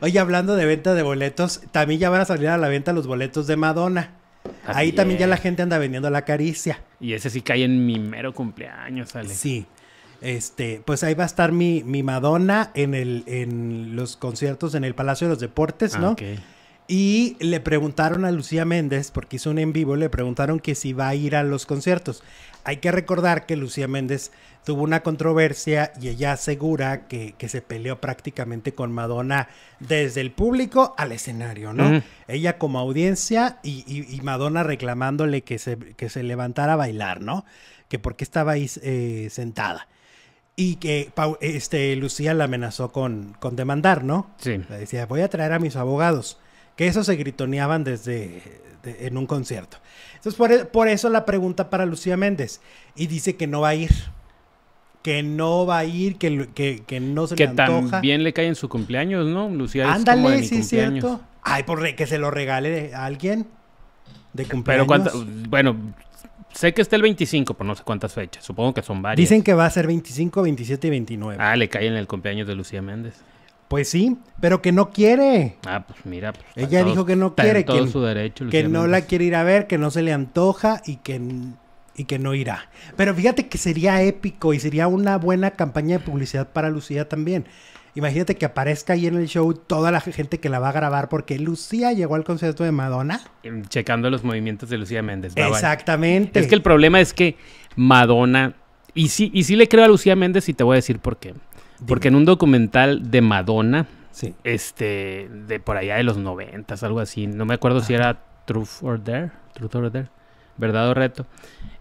Oye, hablando de venta de boletos, también ya van a salir a la venta los boletos de Madonna. Ahí también ya la gente anda vendiendo la caricia. Y ese sí cae en mi mero cumpleaños, Ale. Sí. Este, pues ahí va a estar mi, mi Madonna en, el, en los conciertos en el Palacio de los Deportes, ah, ¿no? Y le preguntaron a Lucía Méndez, porque hizo un en vivo, le preguntaron que si va a ir a los conciertos. Hay que recordar que Lucía Méndez tuvo una controversia y ella asegura que, que se peleó prácticamente con Madonna desde el público al escenario, ¿no? Ella como audiencia y, y, Madonna reclamándole que se, que se levantara a bailar, ¿no? Que porque estaba ahí eh, sentada. Y que este, Lucía la amenazó con, con demandar, ¿no? Sí. Le decía, voy a traer a mis abogados que eso se gritoneaban desde en un concierto. Entonces, e, por, eso la pregunta para Lucía Méndez. Y dice que no va a ir. Que no va a ir, que, no se le antoja. Que también le cae en su cumpleaños, ¿no? Lucía Ándale, es sí, cierto. Ay, por que se lo regale a alguien de cumpleaños. bueno, sé que está el 25, pero no sé cuántas fechas. Supongo que son varias. Dicen que va a ser 25, 27 y 29. Ah, le cae en el cumpleaños de Lucía Méndez. Pues sí, pero que no quiere. Ah, pues mira. Pues, Ella dijo que no quiere. que, no la quiere ir a ver, que no se le antoja y que, y que no irá. Pero fíjate que sería épico y sería una buena campaña de publicidad para Lucía también. Imagínate que aparezca ahí en el show toda la gente que la va a grabar porque Lucía llegó al concierto de Madonna. Mm, checando los movimientos de Lucía Méndez. Exactamente. Es que el problema es que Madonna... Y sí, y sí le creo a Lucía Méndez y te voy a decir por qué. Porque en un documental de Madonna, este, de por allá de los noventas, algo así, no me acuerdo si era Truth or Dare, Truth or Dare, verdad o reto,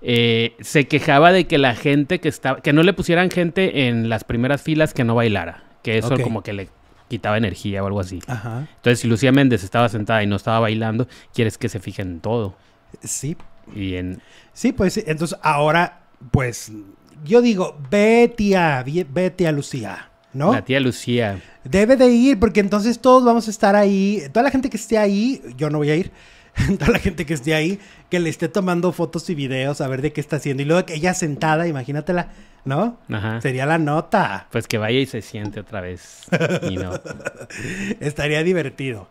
eh, se quejaba de que la gente que estaba, que no le pusieran gente en las primeras filas que no bailara, que eso como que le quitaba energía o algo así. Ajá. Entonces, si Lucía Méndez estaba sentada y no estaba bailando, quieres que se fijen en todo. Sí. Y en... Sí, pues entonces ahora, pues yo digo, vete a, vete a Lucía, ¿no? La tía Lucía. Debe de ir, porque entonces todos vamos a estar ahí. Toda la gente que esté ahí, yo no voy a ir. toda la gente que esté ahí, que le esté tomando fotos y videos a ver de qué está haciendo. Y luego que ella sentada, imagínatela, ¿no? Ajá. Sería la nota. Pues que vaya y se siente otra vez. Y no. Estaría divertido.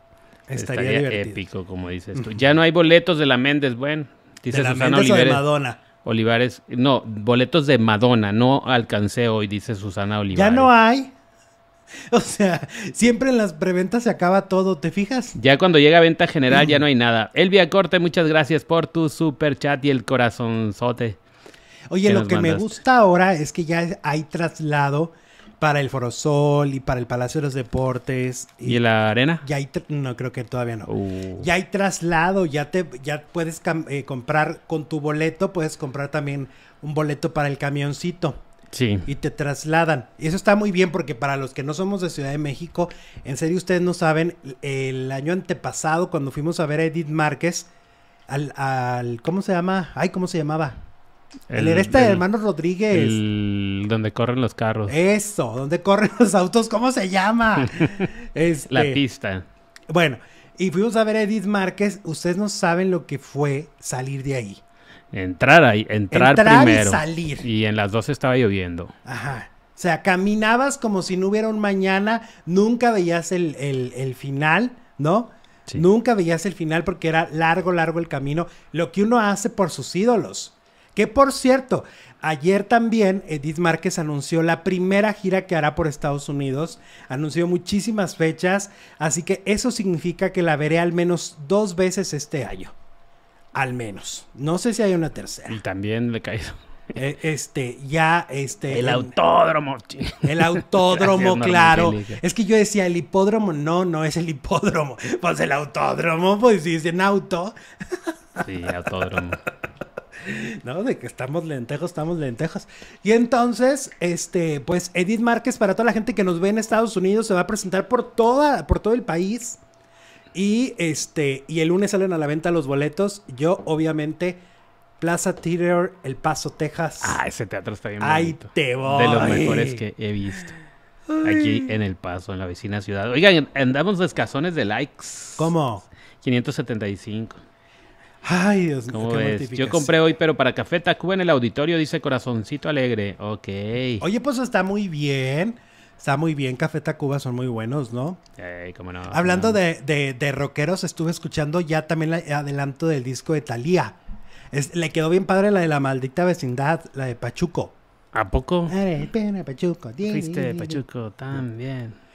Estaría, épico, como dices tú. Ya no hay boletos de la Méndez, bueno. Dice de la Susana de Madonna. Olivares, no, boletos de Madonna, no alcancé hoy, dice Susana Olivares. Ya no hay. O sea, siempre en las preventas se acaba todo, ¿te fijas? Ya cuando llega a venta general ya no hay nada. Elvia Corte, muchas gracias por tu super chat y el corazonzote. Oye, lo que me gusta ahora es que ya hay traslado para el Forosol y para el Palacio de los Deportes. ¿Y, la arena? Ya hay no, creo que todavía no. Uh. Ya hay traslado, ya, te, ya puedes eh, comprar con tu boleto, puedes comprar también un boleto para el camioncito. Sí. Y te trasladan. Y eso está muy bien porque para los que no somos de Ciudad de México, en serio ustedes no saben, el año antepasado cuando fuimos a ver a Edith Márquez, al, al ¿cómo se llama? Ay, ¿cómo se llamaba? El, el este de Hermanos Rodríguez. donde corren los carros. Eso, donde corren los autos, ¿cómo se llama? Este, La pista. Bueno, y fuimos a ver a Edith Márquez. Ustedes no saben lo que fue salir de ahí. Entrar ahí, entrar, primero. Y salir. Y en las dos estaba lloviendo. Ajá. O sea, caminabas como si no hubiera un mañana, nunca veías el, final, ¿no? Nunca veías el final porque era largo, largo el camino. Lo que uno hace por sus ídolos. Que por cierto, ayer también Edith Márquez anunció la primera gira que hará por Estados Unidos. Anunció muchísimas fechas, así que eso significa que la veré al menos dos veces este año. Al menos. No sé si hay una tercera. Y también le caído. Eh, este, ya, este. El autódromo. El autódromo, claro. Es que yo decía, el hipódromo, no, no es el hipódromo. Pues el autódromo, pues si dicen auto. sí, autódromo. ¿no? De que estamos lentejos, estamos lentejos. Y entonces, este, pues Edith Márquez, para toda la gente que nos ve en Estados Unidos, se va a presentar por, toda, por todo el país. Y este, y el lunes salen a la venta los boletos. Yo, obviamente, Plaza Theater, El Paso, Texas. Ah, ese teatro está bien Ay, te voy. De los mejores que he visto. Aquí en El Paso, en la vecina ciudad. Oigan, andamos escasones de likes. ¿Cómo? 575. Ay, Dios mío. Yo compré hoy, pero para Café Tacuba en el auditorio dice corazoncito alegre. Ok. Oye, pues está muy bien. Está muy bien, Café Tacuba son muy buenos, ¿no? Ay, cómo no. Hablando De, rockeros, estuve escuchando ya también el adelanto del disco de Thalía. Es, le quedó bien padre la de la maldita vecindad, la de Pachuco. ¿A poco? Fuiste de Pachuco también.